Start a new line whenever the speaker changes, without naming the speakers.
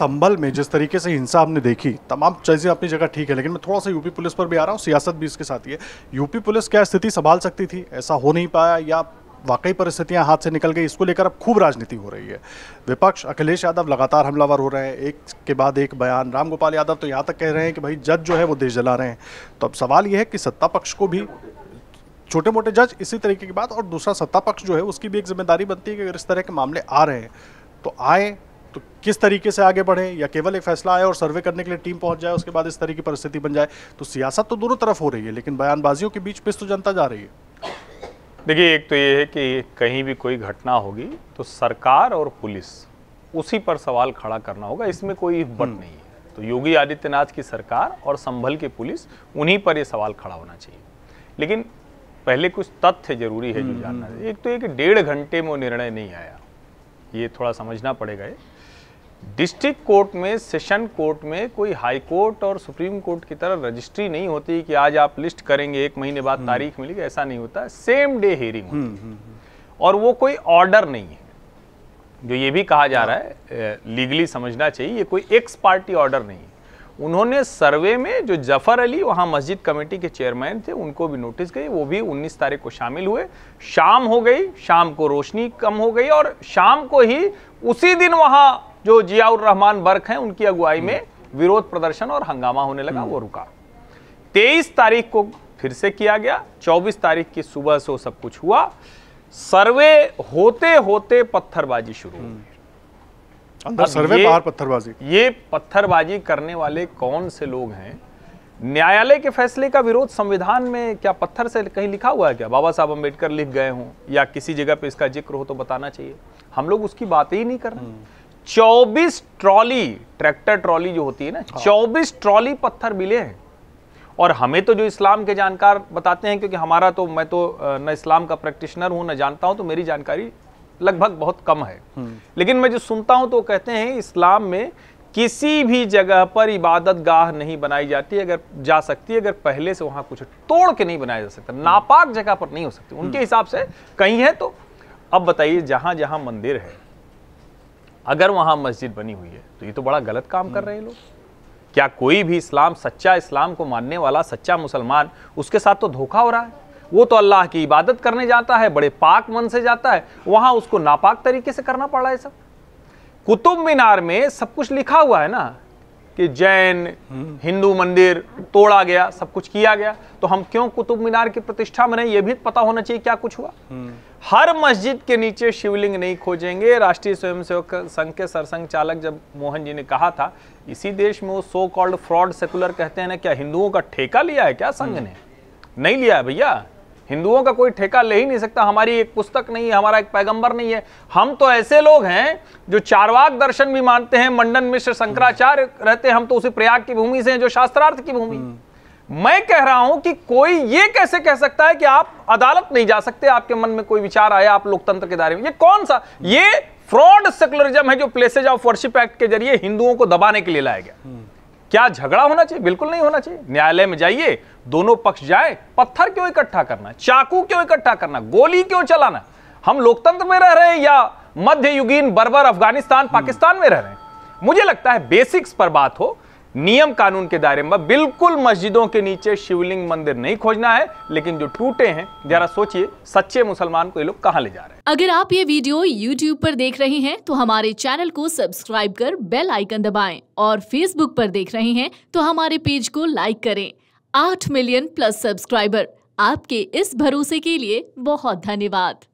संभल में जिस तरीके से हिंसा हमने देखी तमाम चीज़ें अपनी जगह ठीक है लेकिन मैं थोड़ा सा यूपी पुलिस पर भी आ रहा हूँ सियासत भी इसके साथ ही है यूपी पुलिस क्या स्थिति संभाल सकती थी ऐसा हो नहीं पाया या वाकई परिस्थितियां हाथ से निकल गई इसको लेकर अब खूब राजनीति हो रही है विपक्ष अखिलेश यादव लगातार हमलावर हो रहे हैं एक के बाद एक बयान रामगोपाल यादव तो यहाँ तक कह रहे हैं कि भाई जज जो है वो देश जला रहे हैं तो अब सवाल ये है कि सत्ता पक्ष को भी छोटे मोटे जज इसी तरीके की बात और दूसरा सत्ता पक्ष जो है उसकी भी एक जिम्मेदारी बनती है कि अगर इस तरह के मामले आ रहे हैं तो आए किस तरीके से आगे बढ़े या केवल एक फैसला आए और सर्वे करने के लिए टीम पहुंच जाए उसके बाद इस तरह की परिस्थिति बन जाए तो सियासत तो दोनों तरफ हो रही है लेकिन बयानबाजियों के बीच पिस तो जनता जा रही है
देखिए एक तो ये है कि कहीं भी कोई घटना होगी तो सरकार और पुलिस उसी पर सवाल खड़ा करना होगा इसमें कोई बट हम्म। नहीं है तो योगी आदित्यनाथ की सरकार और संभल की पुलिस उन्हीं पर ये सवाल खड़ा होना चाहिए लेकिन पहले कुछ तथ्य जरूरी है जो हम्म, जानना है हम्म, एक तो एक डेढ़ घंटे में वो निर्णय नहीं आया ये थोड़ा समझना पड़ेगा डिस्ट्रिक्ट कोर्ट में सेशन कोर्ट में कोई हाई कोर्ट और सुप्रीम कोर्ट की तरह रजिस्ट्री नहीं होती कि आज आप लिस्ट करेंगे एक महीने बाद हम्म। तारीख मिलेगी ऐसा नहीं होता सेम डे हेयरिंग होती हम्म, है हम्म, और वो कोई ऑर्डर नहीं है जो ये भी कहा जा रहा है लीगली समझना चाहिए ये कोई एक्स पार्टी ऑर्डर नहीं है उन्होंने सर्वे में जो जफर अली वहाँ मस्जिद कमेटी के चेयरमैन थे उनको भी नोटिस गई वो भी 19 तारीख को शामिल हुए शाम हो गई शाम को रोशनी कम हो गई और शाम को ही उसी दिन वहाँ जो जियाउर रहमान बर्क हैं उनकी अगुवाई में विरोध प्रदर्शन और हंगामा होने लगा वो रुका तेईस तारीख को फिर से किया गया चौबीस तारीख की सुबह से वो सब कुछ हुआ सर्वे होते होते पत्थरबाजी शुरू
अंदर सर्वे बाहर पत्थरबाजी
ये पत्थरबाजी करने वाले कौन से लोग हैं न्यायालय के फैसले का विरोध संविधान में क्या पत्थर से कहीं लिखा हुआ है क्या बाबा साहब अम्बेडकर लिख गए हों या किसी जगह पे इसका जिक्र हो तो बताना चाहिए हम लोग उसकी बात ही नहीं कर रहे हम्म। चौबीस ट्रॉली ट्रैक्टर ट्रॉली जो होती है ना हाँ। चौबीस ट्रॉली पत्थर मिले हैं और हमें तो जो इस्लाम के जानकार बताते हैं क्योंकि हमारा तो मैं तो न इस्लाम का प्रैक्टिशनर हूं न जानता हूं तो मेरी जानकारी लगभग बहुत कम है हम्म। लेकिन मैं जो सुनता हूं तो कहते हैं इस्लाम में किसी भी जगह पर इबादत गाह नहीं बनाई जाती अगर जा सकती है अगर पहले से वहां कुछ तोड़ के नहीं बनाया जा सकता नापाक जगह पर नहीं हो सकती हम्म। उनके हिसाब से कहीं है तो अब बताइए जहां जहां मंदिर है अगर वहाँ मस्जिद बनी हुई है तो ये तो बड़ा गलत काम कर रहे हैं लोग क्या कोई भी इस्लाम सच्चा इस्लाम को मानने वाला सच्चा मुसलमान उसके साथ तो धोखा हो रहा है वो तो अल्लाह की इबादत करने जाता है बड़े पाक मन से जाता है वहाँ उसको नापाक तरीके से करना पड़ रहा है सब कुतुब मीनार में सब कुछ लिखा हुआ है ना कि जैन हिंदू मंदिर तोड़ा गया सब कुछ किया गया तो हम क्यों कुतुब मीनार की प्रतिष्ठा में नहीं ये भी पता होना चाहिए क्या कुछ हुआ हम्म। हर मस्जिद के नीचे शिवलिंग नहीं खोजेंगे राष्ट्रीय स्वयंसेवक संघ के सरसंघ चालक जब मोहन जी ने कहा था इसी देश में वो सो कॉल्ड फ्रॉड सेकुलर कहते हैं ना क्या हिंदुओं का ठेका लिया है क्या संघ हम्म। ने नहीं लिया है भैया हिंदुओं का कोई ठेका ले ही नहीं सकता हमारी एक पुस्तक नहीं है हमारा एक पैगंबर नहीं है हम तो ऐसे लोग हैं जो चारवाक दर्शन भी मानते हैं मंडन मिश्र शंकराचार्य रहते हैं हम तो उसी प्रयाग की भूमि से हैं जो शास्त्रार्थ की भूमि हम्म। मैं कह रहा हूं कि कोई ये कैसे कह सकता है कि आप अदालत नहीं जा सकते आपके मन में कोई विचार आया आप लोकतंत्र के दायरे में ये कौन सा ये फ्रॉड सेकुलरिज्म है जो प्लेसेज ऑफ वर्शिप एक्ट के जरिए हिंदुओं को दबाने के लिए लाया गया हम्म। क्या झगड़ा होना चाहिए बिल्कुल नहीं होना चाहिए न्यायालय में जाइए दोनों पक्ष जाए पत्थर क्यों इकट्ठा करना चाकू क्यों इकट्ठा करना गोली क्यों चलाना हम लोकतंत्र में रह रहे हैं या मध्ययुगीन बर्बर अफगानिस्तान पाकिस्तान में रह रहे हैं मुझे लगता है बेसिक्स पर बात हो नियम कानून के दायरे में बिल्कुल मस्जिदों के नीचे शिवलिंग मंदिर नहीं खोजना है लेकिन जो टूटे हैं जरा सोचिए सच्चे मुसलमान को ये लोग कहाँ ले जा रहे हैं अगर आप ये वीडियो यूट्यूब पर देख रहे हैं तो हमारे चैनल को सब्सक्राइब कर बेल आइकन दबाएं और फेसबुक पर देख रहे हैं तो हमारे पेज को लाइक करें आठ मिलियन प्लस सब्सक्राइबर आपके इस भरोसे के लिए बहुत धन्यवाद